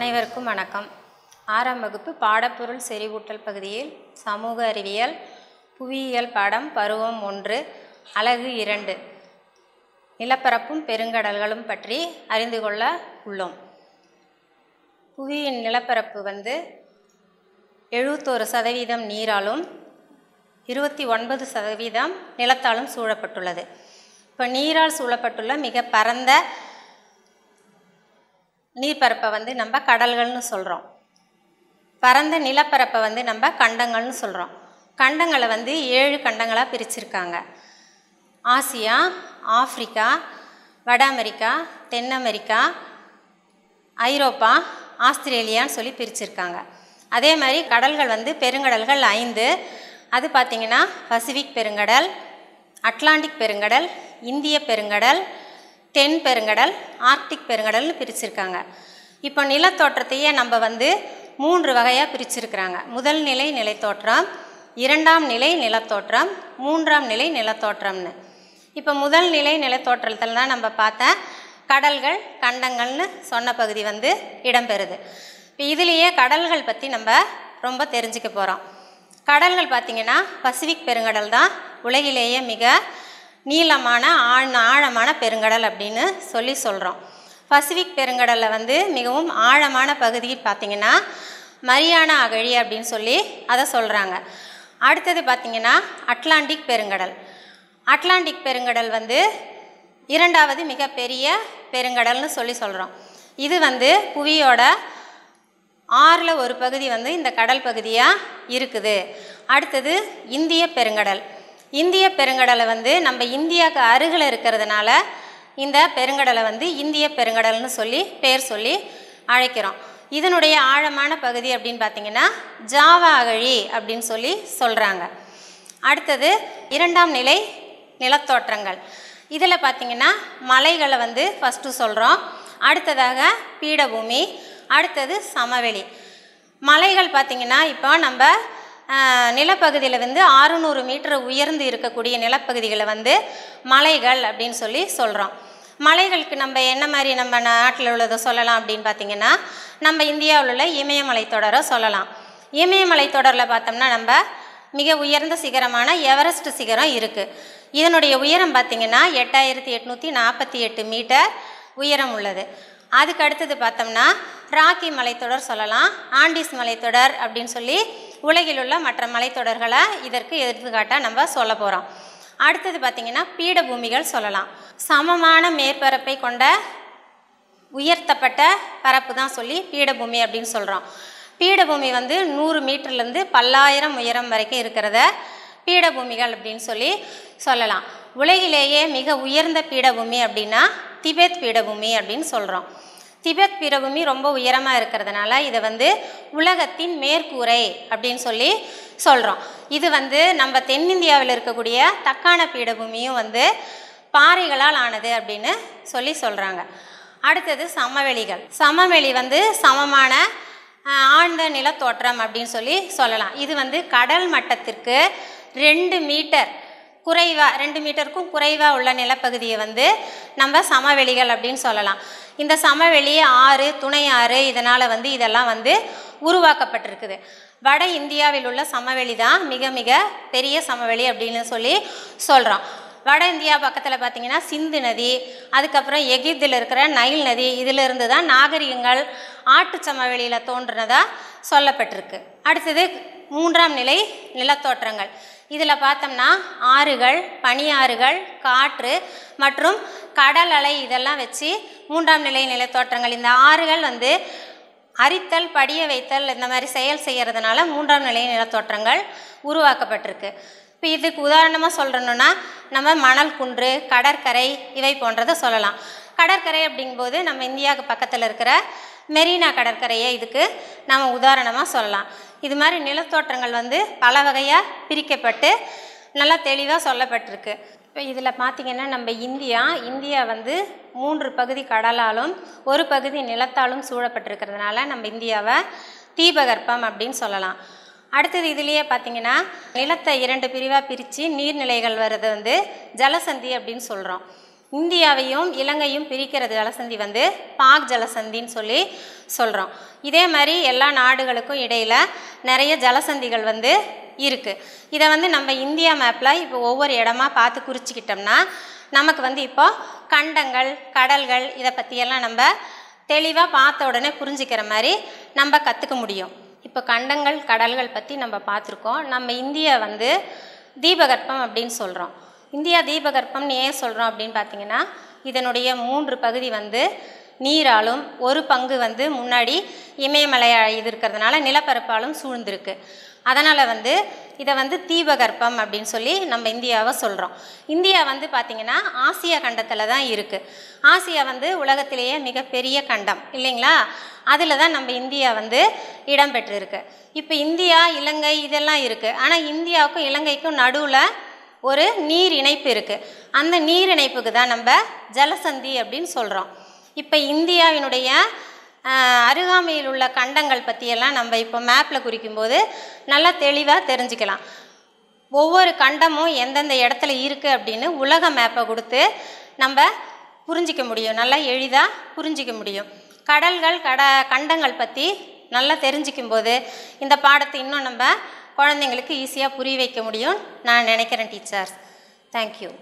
அனைவருக்கும் வணக்கம் ஆறாம் வகுப்பு பாடப்பொருள் செறிவூட்டல் பகுதியில் சமூக அறிவியல் புவியியல் பாடம் பருவம் ஒன்று அலகு இரண்டு நிலப்பரப்பும் பெருங்கடல்களும் பற்றி அறிந்து கொள்ள உள்ளோம் புவியின் நிலப்பரப்பு வந்து எழுபத்தோரு சதவீதம் நீராலும் இருபத்தி ஒன்பது சதவீதம் நிலத்தாலும் சூழப்பட்டுள்ளது இப்போ நீரால் சூழப்பட்டுள்ள மிக பரந்த நீர்ப்பரப்பை வந்து நம்ம கடல்கள்னு சொல்கிறோம் பரந்த நிலப்பரப்பை வந்து நம்ம கண்டங்கள்னு சொல்கிறோம் கண்டங்களை வந்து ஏழு கண்டங்களாக பிரிச்சிருக்காங்க ஆசியா ஆஃப்ரிக்கா வட அமெரிக்கா தென் அமெரிக்கா ஐரோப்பா ஆஸ்திரேலியான்னு சொல்லி பிரிச்சிருக்காங்க அதே மாதிரி கடல்கள் வந்து பெருங்கடல்கள் ஐந்து அது பார்த்திங்கன்னா பசிபிக் பெருங்கடல் அட்லாண்டிக் பெருங்கடல் இந்திய பெருங்கடல் தென் பெருங்கடல் ஆர்க்டிக் பெருங்கடல்னு பிரிச்சிருக்காங்க இப்போ நிலத்தோற்றத்தையே நம்ம வந்து மூன்று வகையாக பிரிச்சிருக்கிறாங்க முதல் நிலை நிலத்தோற்றம் இரண்டாம் நிலை நிலத்தோற்றம் மூன்றாம் நிலை நிலத்தோற்றம்னு இப்போ முதல் நிலை நிலத்தோற்றத்தில் தான் நம்ம பார்த்தா கடல்கள் கண்டங்கள்னு சொன்ன பகுதி வந்து இடம்பெறுது இப்போ இதுலேயே கடல்கள் பற்றி நம்ம ரொம்ப தெரிஞ்சுக்க போகிறோம் கடல்கள் பார்த்திங்கன்னா பசிபிக் பெருங்கடல் தான் உலகிலேயே மிக நீளமான ஆழ் ஆழமான பெருங்கடல் அப்படின்னு சொல்லி சொல்கிறோம் பசிபிக் பெருங்கடலில் வந்து மிகவும் ஆழமான பகுதி பார்த்திங்கன்னா மரியானா அகழி அப்படின்னு சொல்லி அதை சொல்கிறாங்க அடுத்தது பார்த்திங்கன்னா அட்லாண்டிக் பெருங்கடல் அட்லாண்டிக் பெருங்கடல் வந்து இரண்டாவது மிகப்பெரிய பெருங்கடல்னு சொல்லி சொல்கிறோம் இது வந்து புவியோட ஆறில் ஒரு பகுதி வந்து இந்த கடல் பகுதியாக இருக்குது அடுத்தது இந்திய பெருங்கடல் இந்திய பெருங்கடலை வந்து நம்ம இந்தியாவுக்கு அருகில் இருக்கிறதுனால இந்த பெருங்கடலை வந்து இந்திய பெருங்கடல்னு சொல்லி பேர் சொல்லி அழைக்கிறோம் இதனுடைய ஆழமான பகுதி அப்படின்னு பார்த்தீங்கன்னா ஜாவா அகழி அப்படின்னு சொல்லி சொல்கிறாங்க அடுத்தது இரண்டாம் நிலை நிலத்தோற்றங்கள் இதில் பார்த்திங்கன்னா மலைகளை வந்து ஃபஸ்ட்டு சொல்கிறோம் அடுத்ததாக பீடபூமி அடுத்தது சமவெளி மலைகள் பார்த்திங்கன்னா இப்போ நம்ம நிலப்பகுதியில் வந்து ஆறுநூறு மீட்டர் உயர்ந்து இருக்கக்கூடிய நிலப்பகுதிகளை வந்து மலைகள் அப்படின்னு சொல்லி சொல்கிறோம் மலைகளுக்கு நம்ம என்ன மாதிரி நம்ம நாட்டில் உள்ளதை சொல்லலாம் அப்படின்னு பார்த்தீங்கன்னா நம்ம இந்தியாவில் உள்ள இமயமலை தொடரை சொல்லலாம் இமயமலை தொடரில் பார்த்தோம்னா நம்ம மிக உயர்ந்த சிகரமான எவரெஸ்ட் சிகரம் இருக்குது இதனுடைய உயரம் பார்த்திங்கன்னா எட்டாயிரத்தி எட்நூற்றி நாற்பத்தி எட்டு மீட்டர் உயரம் உள்ளது அதுக்கு அடுத்தது பார்த்தோம்னா ராக்கி மலைத்தொடர் சொல்லலாம் ஆண்டிஸ் மலைத்தொடர் அப்படின்னு சொல்லி உலகிலுள்ள மற்ற மலைத்தொடர்களை இதற்கு எடுத்துக்காட்டாக நம்ம சொல்ல போகிறோம் அடுத்தது பார்த்திங்கன்னா பீடபூமிகள் சொல்லலாம் சமமான மேற்பரப்பை கொண்ட உயர்த்தப்பட்ட பரப்பு தான் சொல்லி பீடபூமி அப்படின்னு சொல்கிறோம் பீடபூமி வந்து நூறு மீட்டர்லேருந்து பல்லாயிரம் உயரம் வரைக்கும் இருக்கிறத பீடபூமிகள் அப்படின்னு சொல்லி சொல்லலாம் உலகிலேயே மிக உயர்ந்த பீடபூமி அப்படின்னா திபெத் பீடபூமி அப்படின்னு சொல்கிறோம் திபெத் பிரபூமி ரொம்ப உயரமாக இருக்கிறதுனால இதை வந்து உலகத்தின் மேற்கூரை அப்படின்னு சொல்லி சொல்கிறோம் இது வந்து நம்ம தென்னிந்தியாவில் இருக்கக்கூடிய தக்கான பீடபூமியும் வந்து பாறைகளால் ஆனது அப்படின்னு சொல்லி சொல்கிறாங்க அடுத்தது சமவெளிகள் சமவெளி வந்து சமமான ஆழ்ந்த நிலத்தோற்றம் அப்படின்னு சொல்லி சொல்லலாம் இது வந்து கடல் மட்டத்திற்கு ரெண்டு மீட்டர் குறைவாக ரெண்டு மீட்டருக்கும் குறைவாக உள்ள நிலப்பகுதியை வந்து நம்ம சமவெளிகள் அப்படின்னு சொல்லலாம் இந்த சமவெளி ஆறு துணை ஆறு இதனால் வந்து இதெல்லாம் வந்து உருவாக்கப்பட்டிருக்குது வட இந்தியாவில் உள்ள சமவெளி தான் மிக மிக பெரிய சமவெளி அப்படின்னு சொல்லி சொல்கிறோம் வட இந்தியா பக்கத்தில் பார்த்திங்கன்னா சிந்து நதி அதுக்கப்புறம் எகிப்தில் இருக்கிற நைல் நதி இதிலிருந்து தான் நாகரிகங்கள் ஆட்டு சமவெளியில் தோன்றினதாக சொல்லப்பட்டிருக்கு அடுத்தது மூன்றாம் நிலை நிலத்தோற்றங்கள் இதில் பார்த்தோம்னா ஆறுகள் பனியாறுகள் காற்று மற்றும் கடல் அலை இதெல்லாம் வச்சு மூன்றாம் நிலை நிலத்தோற்றங்கள் இந்த ஆறுகள் வந்து அரித்தல் படிய வைத்தல் இந்த மாதிரி செயல் செய்கிறதுனால மூன்றாம் நிலை நிலத்தோற்றங்கள் உருவாக்கப்பட்டிருக்கு இப்போ இதுக்கு உதாரணமாக சொல்லணுன்னா நம்ம மணல் குன்று கடற்கரை இவை போன்றதை சொல்லலாம் கடற்கரை அப்படிங்கும்போது நம்ம இந்தியாவுக்கு பக்கத்தில் இருக்கிற மெரினா கடற்கரையை இதுக்கு நம்ம உதாரணமாக சொல்லலாம் இது மாதிரி நிலத்தோற்றங்கள் வந்து பல வகையாக பிரிக்கப்பட்டு நல்லா தெளிவாக சொல்லப்பட்டிருக்கு இப்போ இதில் பார்த்திங்கன்னா நம்ம இந்தியா இந்தியா வந்து மூன்று பகுதி கடலாலும் ஒரு பகுதி நிலத்தாலும் சூழப்பட்டிருக்கிறதுனால நம்ம இந்தியாவை தீபகற்பம் அப்படின்னு சொல்லலாம் அடுத்தது இதுலேயே பார்த்தீங்கன்னா நிலத்தை இரண்டு பிரிவாக பிரித்து நீர்நிலைகள் வர்றது வந்து ஜலசந்தி அப்படின்னு சொல்கிறோம் இந்தியாவையும் இலங்கையும் பிரிக்கிறது ஜலசந்தி வந்து பாக் ஜலசந்தின்னு சொல்லி சொல்கிறோம் இதே மாதிரி எல்லா நாடுகளுக்கும் இடையில் நிறைய ஜலசந்திகள் வந்து இருக்குது இதை வந்து நம்ம இந்தியா மேப்பில் இப்போ ஒவ்வொரு இடமா பார்த்து குறிச்சிக்கிட்டோம்னா நமக்கு வந்து இப்போது கண்டங்கள் கடல்கள் இதை பற்றியெல்லாம் நம்ம தெளிவாக பார்த்த உடனே புரிஞ்சுக்கிற மாதிரி நம்ம கற்றுக்க முடியும் இப்போ கண்டங்கள் கடல்கள் பற்றி நம்ம பார்த்துருக்கோம் நம்ம இந்தியா வந்து தீபகற்பம் அப்படின்னு சொல்கிறோம் இந்தியா தீபகற்பம்னு ஏன் சொல்கிறோம் அப்படின்னு பார்த்தீங்கன்னா இதனுடைய மூன்று பகுதி வந்து நீராலும் ஒரு பங்கு வந்து முன்னாடி இமயமலை இது இருக்கிறதுனால நிலப்பரப்பாலும் சூழ்ந்திருக்கு அதனால் வந்து இதை வந்து தீபகற்பம் அப்படின்னு சொல்லி நம்ம இந்தியாவை சொல்கிறோம் இந்தியா வந்து பார்த்திங்கன்னா ஆசிய கண்டத்தில் தான் இருக்குது ஆசியா வந்து உலகத்திலேயே மிகப்பெரிய கண்டம் இல்லைங்களா அதில் தான் நம்ம இந்தியா வந்து இடம்பெற்றிருக்கு இப்போ இந்தியா இலங்கை இதெல்லாம் இருக்குது ஆனால் இந்தியாவுக்கும் இலங்கைக்கும் நடுவில் ஒரு நீர் இணைப்பு இருக்குது அந்த நீர் இணைப்புக்கு தான் நம்ம ஜலசந்தி அப்படின்னு சொல்கிறோம் இப்போ இந்தியாவினுடைய அருகாமையில் உள்ள கண்டங்கள் பற்றியெல்லாம் நம்ம இப்போ மேப்பில் குறிக்கும்போது நல்லா தெளிவாக தெரிஞ்சுக்கலாம் ஒவ்வொரு கண்டமும் எந்தெந்த இடத்துல இருக்குது அப்படின்னு உலக மேப்பை கொடுத்து நம்ம புரிஞ்சிக்க முடியும் நல்லா எளிதாக புரிஞ்சிக்க முடியும் கடல்கள் கட கண்டங்கள் பற்றி நல்லா தெரிஞ்சிக்கும் போது இந்த பாடத்தை இன்னும் நம்ம குழந்தைங்களுக்கு ஈஸியாக புரிய வைக்க முடியும் நான் நினைக்கிறேன் டீச்சர்ஸ் தேங்க்யூ